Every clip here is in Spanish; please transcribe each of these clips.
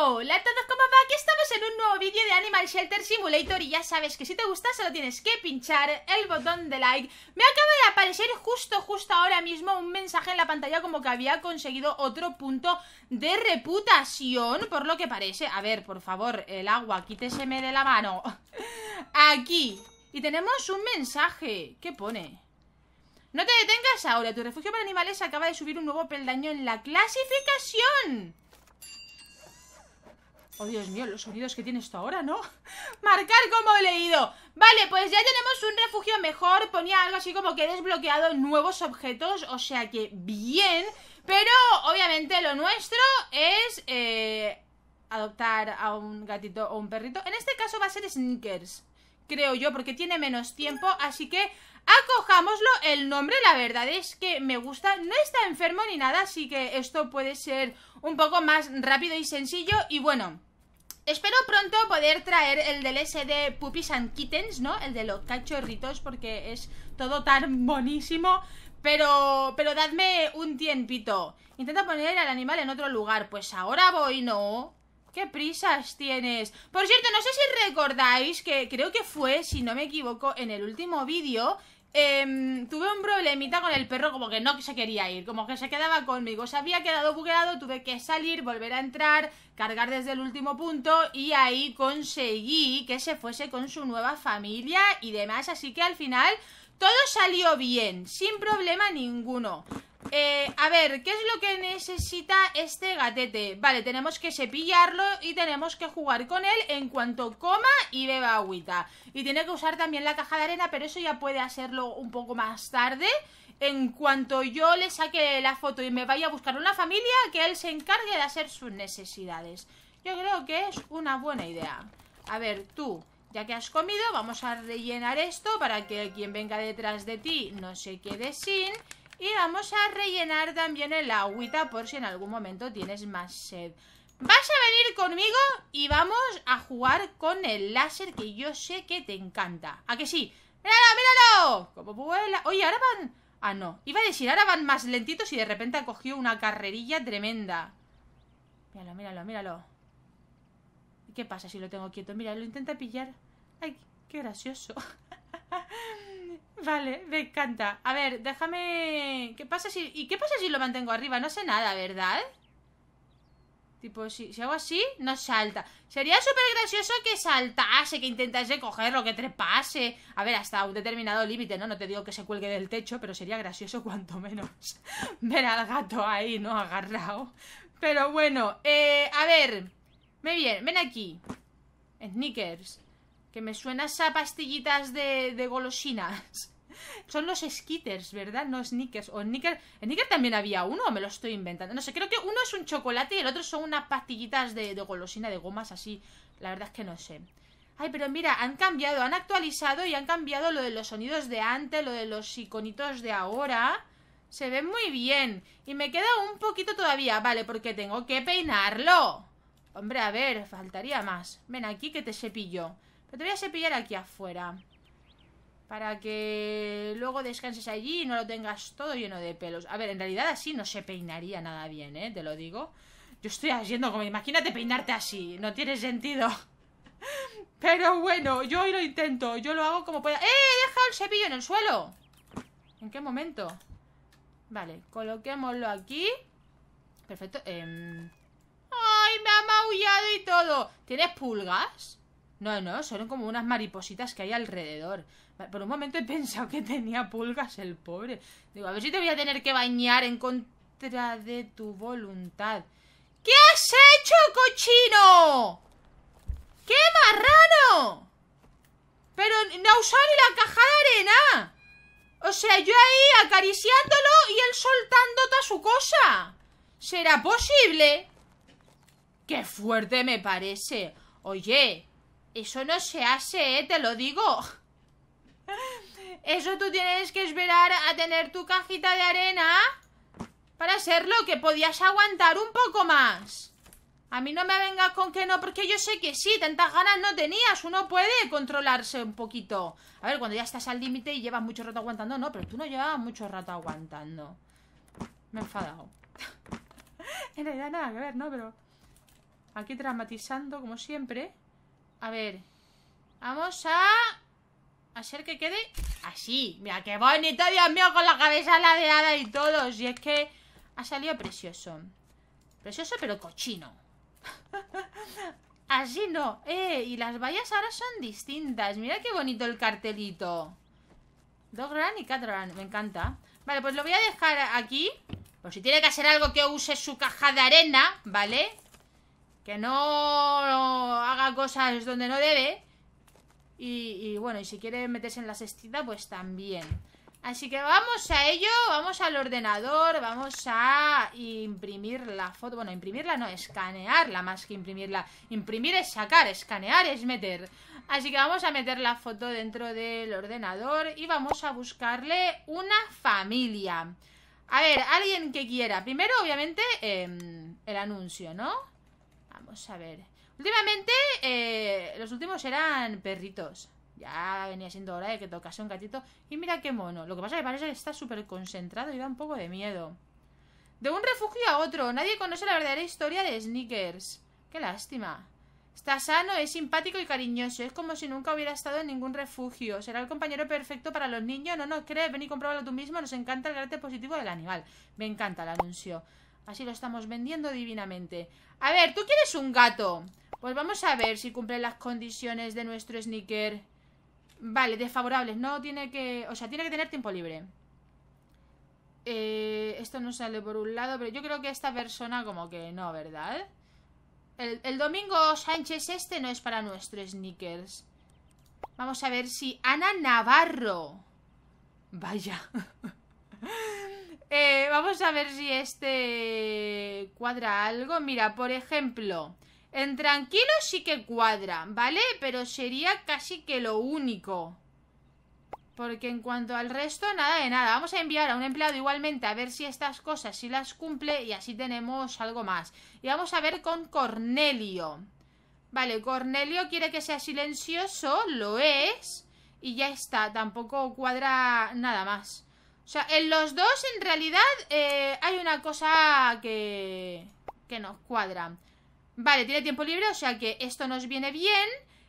Hola a todos, ¿cómo va? Aquí estamos en un nuevo vídeo de Animal Shelter Simulator y ya sabes que si te gusta solo tienes que pinchar el botón de like. Me acaba de aparecer justo, justo ahora mismo un mensaje en la pantalla como que había conseguido otro punto de reputación, por lo que parece. A ver, por favor, el agua, quíteseme de la mano. Aquí. Y tenemos un mensaje. ¿Qué pone? No te detengas ahora, tu refugio para animales acaba de subir un nuevo peldaño en la clasificación. Oh, Dios mío, los sonidos que tiene esto ahora, ¿no? Marcar como he leído. Vale, pues ya tenemos un refugio mejor. Ponía algo así como que he desbloqueado nuevos objetos. O sea que bien. Pero obviamente lo nuestro es eh, adoptar a un gatito o un perrito. En este caso va a ser Sneakers, creo yo, porque tiene menos tiempo. Así que acojámoslo. El nombre, la verdad es que me gusta. No está enfermo ni nada, así que esto puede ser un poco más rápido y sencillo. Y bueno... Espero pronto poder traer el del de Puppies and Kittens, ¿no? El de los cachorritos, porque es todo tan bonísimo. Pero, pero dadme un tiempito. Intenta poner al animal en otro lugar. Pues ahora voy, ¿no? ¿Qué prisas tienes? Por cierto, no sé si recordáis que creo que fue, si no me equivoco, en el último vídeo Em, tuve un problemita con el perro, como que no se quería ir, como que se quedaba conmigo. Se había quedado bugueado, tuve que salir, volver a entrar, cargar desde el último punto y ahí conseguí que se fuese con su nueva familia y demás. Así que al final todo salió bien, sin problema ninguno. Eh, a ver, ¿qué es lo que necesita este gatete? Vale, tenemos que cepillarlo y tenemos que jugar con él en cuanto coma y beba agüita. Y tiene que usar también la caja de arena, pero eso ya puede hacerlo un poco más tarde. En cuanto yo le saque la foto y me vaya a buscar una familia, que él se encargue de hacer sus necesidades. Yo creo que es una buena idea. A ver, tú, ya que has comido, vamos a rellenar esto para que quien venga detrás de ti no se quede sin... Y vamos a rellenar también el agüita por si en algún momento tienes más sed. Vas a venir conmigo y vamos a jugar con el láser que yo sé que te encanta. ¿A que sí? ¡Míralo, míralo! Como vuela... Oye, ahora van... Ah, no. Iba a decir, ahora van más lentitos y de repente ha cogido una carrerilla tremenda. Míralo, míralo, míralo. qué pasa si lo tengo quieto? Mira, lo intenta pillar. ¡Ay, qué gracioso! Vale, me encanta. A ver, déjame. ¿Qué pasa si. ¿Y qué pasa si lo mantengo arriba? No sé nada, ¿verdad? Tipo, si, si hago así, no salta. Sería súper gracioso que saltase, que intentase cogerlo, que trepase. A ver, hasta un determinado límite, ¿no? No te digo que se cuelgue del techo, pero sería gracioso cuanto menos ver al gato ahí, ¿no? Agarrado. Pero bueno, eh, a ver. me bien, ven aquí. Sneakers. Que me suena a pastillitas de, de golosinas. Son los skitters, ¿verdad? No sneakers. O sneakers. ¿Sneakers también había uno o me lo estoy inventando? No sé, creo que uno es un chocolate y el otro son unas pastillitas de, de golosina, de gomas así. La verdad es que no sé. Ay, pero mira, han cambiado, han actualizado y han cambiado lo de los sonidos de antes, lo de los iconitos de ahora. Se ven muy bien. Y me queda un poquito todavía, vale, porque tengo que peinarlo. Hombre, a ver, faltaría más. Ven aquí que te cepillo. Pero te voy a cepillar aquí afuera. Para que luego descanses allí y no lo tengas todo lleno de pelos. A ver, en realidad así no se peinaría nada bien, ¿eh? Te lo digo. Yo estoy haciendo como... Imagínate peinarte así. No tiene sentido. Pero bueno, yo hoy lo intento. Yo lo hago como pueda. ¡Eh! He dejado el cepillo en el suelo. ¿En qué momento? Vale, coloquémoslo aquí. Perfecto. Em. ¡Ay, me ha maullado y todo! ¿Tienes pulgas? No, no, son como unas maripositas que hay alrededor. Por un momento he pensado que tenía pulgas el pobre. Digo, a ver si te voy a tener que bañar en contra de tu voluntad. ¿Qué has hecho, cochino? ¡Qué marrano! Pero no ha usado ni la caja de arena. O sea, yo ahí acariciándolo y él soltando toda su cosa. ¿Será posible? ¡Qué fuerte me parece! Oye, eso no se hace, ¿eh? te lo digo. Eso tú tienes que esperar a tener tu cajita de arena para hacerlo, que podías aguantar un poco más. A mí no me vengas con que no, porque yo sé que sí, tantas ganas no tenías. Uno puede controlarse un poquito. A ver, cuando ya estás al límite y llevas mucho rato aguantando, no, pero tú no llevabas mucho rato aguantando. Me he enfadado. en realidad nada que ver, ¿no? Pero aquí traumatizando, como siempre. A ver. Vamos a... Hacer que quede así. Mira, qué bonito, Dios mío, con la cabeza ladeada y todo. Y es que ha salido precioso. Precioso, pero cochino. así no. Eh, y las vallas ahora son distintas. Mira qué bonito el cartelito. gran y gran. me encanta. Vale, pues lo voy a dejar aquí. Por si tiene que hacer algo que use su caja de arena, ¿vale? que no, haga cosas donde no debe. Y, bueno, y si quiere meterse en la cestita, pues también. Así que vamos a ello, vamos al ordenador, vamos a imprimir la foto. Bueno, imprimirla no, escanearla más que imprimirla. Imprimir es sacar, escanear es meter. Así que vamos a meter la foto dentro del ordenador y vamos a buscarle una familia. A ver, alguien que quiera. Primero, obviamente, em, el anuncio, ¿no? Vamos a ver. Últimamente, eh, los últimos eran perritos. Ya venía siendo hora de que tocase un gatito. Y mira qué mono. Lo que pasa es que parece que está súper concentrado y da un poco de miedo. De un refugio a otro. Nadie conoce la verdadera historia de Snickers Qué lástima. Está sano, es simpático y cariñoso. Es como si nunca hubiera estado en ningún refugio. Será el compañero perfecto para los niños. No, no, crees. Ven y compruébalo tú mismo. Nos encanta el carácter positivo del animal. Me encanta el anuncio. Así lo estamos vendiendo divinamente. A ver, ¿tú quieres un gato? Pues vamos a ver si cumple las condiciones de nuestro sneaker. Vale, desfavorables. No tiene que... O sea, tiene que tener tiempo libre. Eh, esto no sale por un lado, pero yo creo que esta persona como que no, ¿verdad? El, domingo Sánchez este no es para nuestro sneakers. Vamos a ver si Ana Navarro... Vaya... Eh, vamos a ver si este cuadra algo. Mira, por ejemplo, en tranquilo sí que cuadra, ¿vale? Pero sería casi que lo único. Porque en cuanto al resto, nada de nada. Vamos a enviar a un empleado igualmente a ver si estas cosas si las cumple y así tenemos algo más. Y vamos a ver con Cornelio. Vale, Cornelio quiere que sea silencioso, lo es. Y ya está, tampoco cuadra nada más. O sea, en los dos en realidad eh, hay una cosa que, que nos cuadra. Vale, tiene tiempo libre, o sea que esto nos viene bien.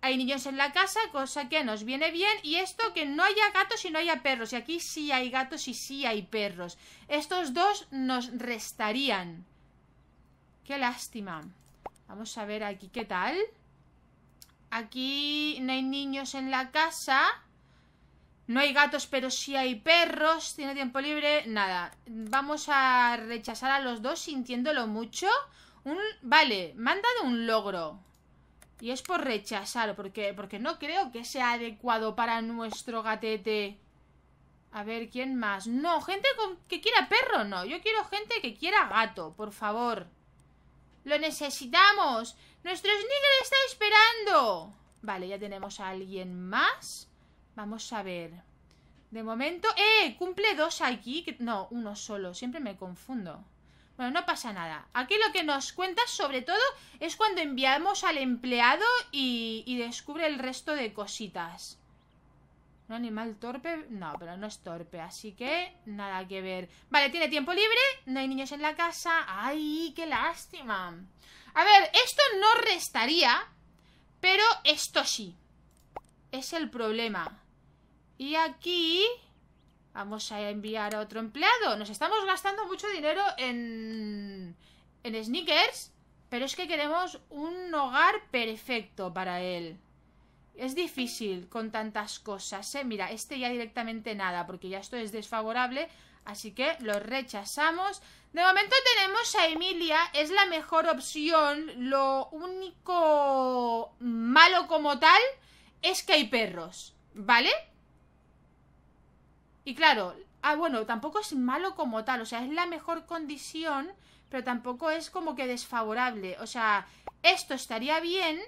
Hay niños en la casa, cosa que nos viene bien. Y esto que no haya gatos y no haya perros. Y aquí sí hay gatos y sí hay perros. Estos dos nos restarían. Qué lástima. Vamos a ver aquí qué tal. Aquí no hay niños en la casa. No hay gatos, pero sí hay perros. Tiene tiempo libre. Nada. Vamos a rechazar a los dos sintiéndolo mucho. Vale, me han dado un logro. Y es por rechazar, porque, porque no creo que sea adecuado para nuestro gatete. A ver, ¿quién más? No, gente que quiera perro, no. Yo quiero gente que quiera gato, por favor. ¡Lo necesitamos! ¡Nuestro Snigger está esperando! Vale, ya tenemos a alguien más. Vamos a ver. De momento... ¡Eh! Cumple dos aquí. No, uno solo. Siempre me confundo. Bueno, no pasa nada. Aquí lo que nos cuenta sobre todo es cuando enviamos al empleado y, y descubre el resto de cositas. ¿Un animal torpe? No, pero no es torpe, así que nada que ver. Vale, tiene tiempo libre, no hay niños en la casa. ¡Ay, qué lástima! A ver, esto no restaría, pero esto sí. Es el problema. Y aquí vamos a enviar a otro empleado. Nos estamos gastando mucho dinero en, en sneakers, pero es que queremos un hogar perfecto para él. Es difícil con tantas cosas, ¿eh? Mira, este ya directamente nada, porque ya esto es desfavorable, así que lo rechazamos. De momento tenemos a Emilia, es la mejor opción. Lo único malo como tal es que hay perros, ¿vale? Y claro, ah, bueno, tampoco es malo como tal, o sea, es la mejor condición, pero tampoco es como que desfavorable. O sea, esto estaría bien,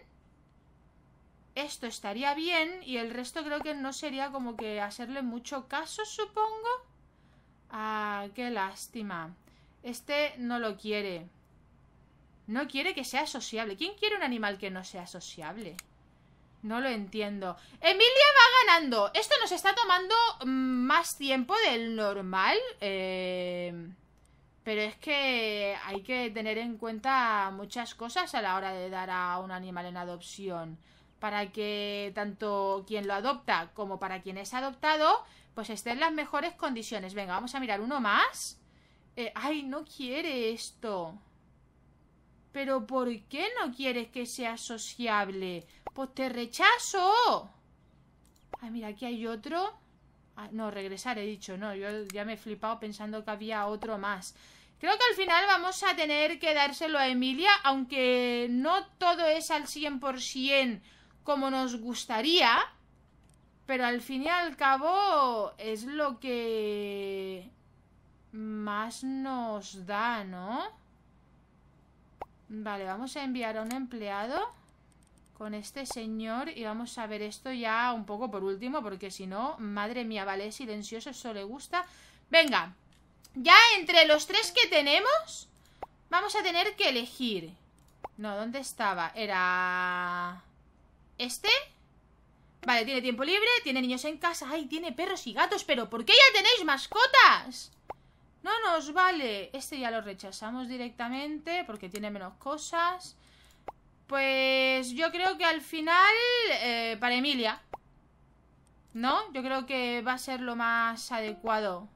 esto estaría bien, y el resto creo que no sería como que hacerle mucho caso, supongo. Ah, qué lástima. Este no lo quiere. No quiere que sea sociable. ¿Quién quiere un animal que no sea sociable? No lo entiendo. Emilia va ganando. Esto nos está tomando mm, más tiempo del normal. Eh, pero es que hay que tener en cuenta muchas cosas a la hora de dar a un animal en adopción. Para que tanto quien lo adopta como para quien es adoptado, pues esté en las mejores condiciones. Venga, vamos a mirar uno más. Eh, ay, no quiere esto. ¿Pero por qué no quieres que sea sociable? Pues te rechazo. Ay, mira, aquí hay otro. Ah, no, regresar he dicho, no, yo ya me he flipado pensando que había otro más. Creo que al final vamos a tener que dárselo a Emilia, aunque no todo es al 100% como nos gustaría. Pero al fin y al cabo es lo que más nos da, ¿no? Vale, vamos a enviar a un empleado con este señor y vamos a ver esto ya un poco por último, porque si no, madre mía, vale, es silencioso, eso le gusta. Venga, ya entre los tres que tenemos, vamos a tener que elegir. No, ¿dónde estaba? Era... ¿Este? Vale, tiene tiempo libre, tiene niños en casa, ay, tiene perros y gatos, pero ¿por qué ya tenéis mascotas? No nos vale. Este ya lo rechazamos directamente porque tiene menos cosas. Pues yo creo que al final eh, para Emilia. ¿No? Yo creo que va a ser lo más adecuado.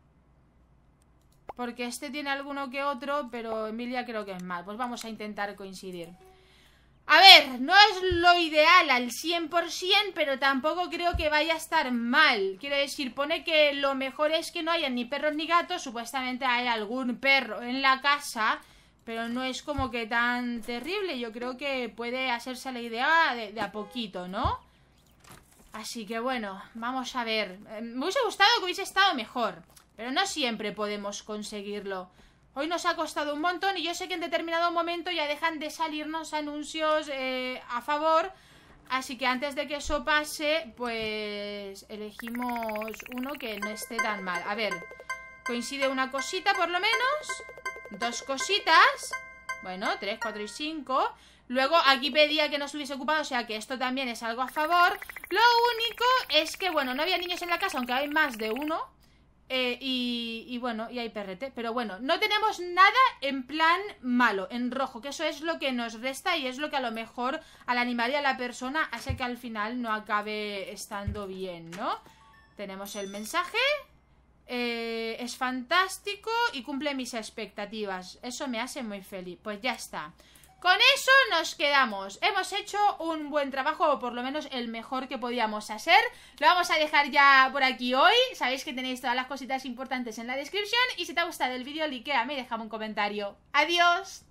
Porque este tiene alguno que otro, pero Emilia creo que es más. Pues vamos a intentar coincidir. A ver, no es lo ideal al 100%, pero tampoco creo que vaya a estar mal. Quiero decir, pone que lo mejor es que no haya ni perros ni gatos. Supuestamente hay algún perro en la casa, pero no es como que tan terrible. Yo creo que puede hacerse la idea de, de a poquito, ¿no? Así que bueno, vamos a ver. Me hubiese gustado que hubiese estado mejor, pero no siempre podemos conseguirlo. Hoy nos ha costado un montón y yo sé que en determinado momento ya dejan de salirnos anuncios eh, a favor. Así que antes de que eso pase, pues elegimos uno que no esté tan mal. A ver, coincide una cosita por lo menos. Dos cositas. Bueno, tres, cuatro y cinco. Luego aquí pedía que no hubiese ocupado, o sea que esto también es algo a favor. Lo único es que, bueno, no había niños en la casa, aunque hay más de uno. Eh, y, y, bueno, y hay perrete. Pero bueno, no tenemos nada en plan malo, en rojo, que eso es lo que nos resta y es lo que a lo mejor al animal y a la persona hace que al final no acabe estando bien, ¿no? Tenemos el mensaje. Eh, es fantástico y cumple mis expectativas. Eso me hace muy feliz. Pues ya está. Con eso nos quedamos. Hemos hecho un buen trabajo, o por lo menos el mejor que podíamos hacer. Lo vamos a dejar ya por aquí hoy. Sabéis que tenéis todas las cositas importantes en la descripción. Y si te ha gustado el vídeo, likeame y déjame un comentario. ¡Adiós!